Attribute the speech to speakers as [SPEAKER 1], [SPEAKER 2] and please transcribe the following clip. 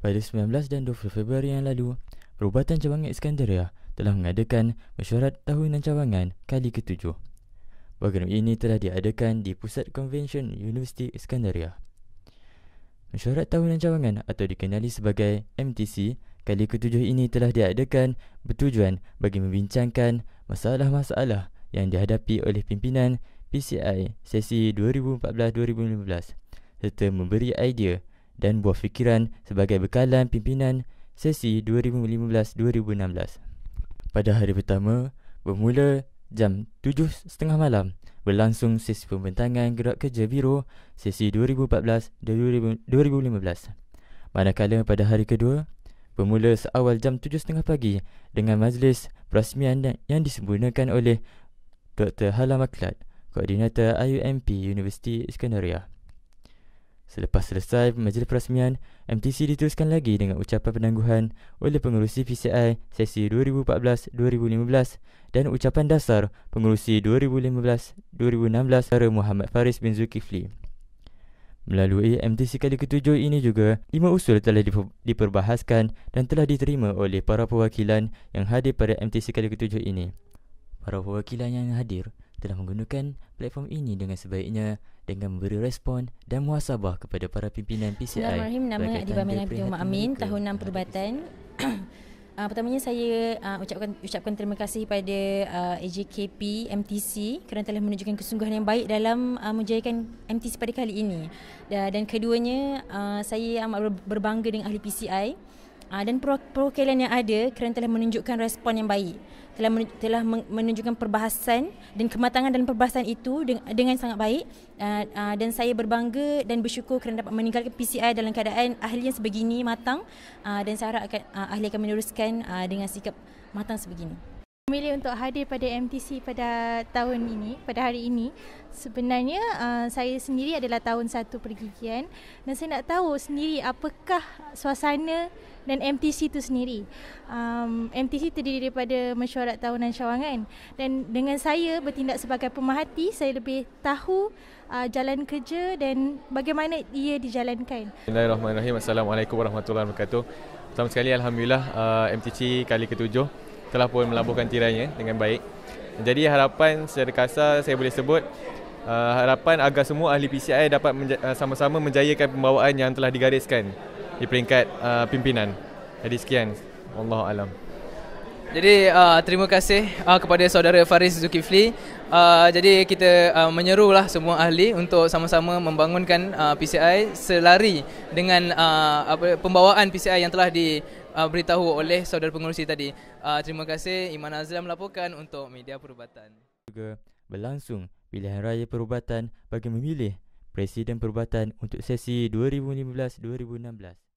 [SPEAKER 1] Pada 19 dan 20 Februari yang lalu, Perubatan Cabangan Iskandaria telah mengadakan mesyuarat tahunan cabangan kali ketujuh. Program ini telah diadakan di Pusat Convention Universiti Iskandaria. Mesyuarat tahunan cabangan atau dikenali sebagai MTC kali ketujuh ini telah diadakan bertujuan bagi membincangkan masalah-masalah yang dihadapi oleh pimpinan PCI sesi 2014-2015 serta memberi idea dan buah fikiran sebagai bekalan pimpinan sesi 2015-2016. Pada hari pertama, bermula jam 7.30 malam, berlangsung sesi pembentangan gerak kerja biro sesi 2014-2015. Manakala pada hari kedua, bermula seawal jam 7.30 pagi dengan majlis perasmian yang disempurnakan oleh Dr. Hala Maklat, Koordinator IUMP Universiti Iskandariah. Selepas selesai majlis perasmian, MTC diteruskan lagi dengan ucapan penangguhan oleh pengurusi PCI sesi 2014-2015 dan ucapan dasar pengurusi 2015-2016 Tara Muhammad Faris bin Zulkifli. Melalui MTC kali ketujuh ini juga, lima usul telah diperbahaskan dan telah diterima oleh para perwakilan yang hadir pada MTC kali ketujuh ini. Para perwakilan yang hadir telah menggunakan platform ini dengan sebaiknya dengan memberi respon dan muhasabah kepada para pimpinan PCI. Bismillahirrahmanirrahim. Nama Adi Bamin Nabi Amin.
[SPEAKER 2] Tahun 6 perubatan. Uh, pertamanya saya uh, ucapkan ucapkan terima kasih kepada uh, ah, AJKP MTC kerana telah menunjukkan kesungguhan yang baik dalam uh, menjayakan MTC pada kali ini. Da, dan keduanya uh, saya amat berbangga dengan ahli PCI uh, dan perwakilan yang ada kerana telah menunjukkan respon yang baik telah telah menunjukkan perbahasan dan kematangan dalam perbahasan itu dengan, dengan sangat baik uh, uh, dan saya berbangga dan bersyukur kerana dapat meninggalkan PCI dalam keadaan ahli yang sebegini matang uh, dan saya harap akan, uh, ahli akan meneruskan uh, dengan sikap matang sebegini
[SPEAKER 3] memilih untuk hadir pada MTC pada tahun ini, pada hari ini. Sebenarnya uh, saya sendiri adalah tahun satu pergigian dan saya nak tahu sendiri apakah suasana dan MTC itu sendiri. Um, MTC terdiri daripada mesyuarat tahunan syawangan dan dengan saya bertindak sebagai pemerhati, saya lebih tahu uh, jalan kerja dan bagaimana ia dijalankan.
[SPEAKER 4] Bismillahirrahmanirrahim. Assalamualaikum warahmatullahi wabarakatuh. Pertama sekali, Alhamdulillah uh, MTC kali ketujuh telah pun melabuhkan tirainya dengan baik. Jadi harapan secara kasar saya boleh sebut uh, harapan agar semua ahli PCI dapat menja- uh, sama-sama menjayakan pembawaan yang telah digariskan di peringkat uh, pimpinan. Jadi sekian. Allah alam.
[SPEAKER 5] Jadi uh, terima kasih uh, kepada saudara Faris Zulkifli. Uh, jadi kita uh, menyerulah semua ahli untuk sama-sama membangunkan uh, PCI selari dengan uh, apa, pembawaan PCI yang telah di uh, beritahu oleh saudara pengurusi tadi. Uh, terima kasih Iman Azlam melaporkan untuk Media Perubatan.
[SPEAKER 1] Juga berlangsung pilihan raya perubatan bagi memilih Presiden Perubatan untuk sesi 2015-2016.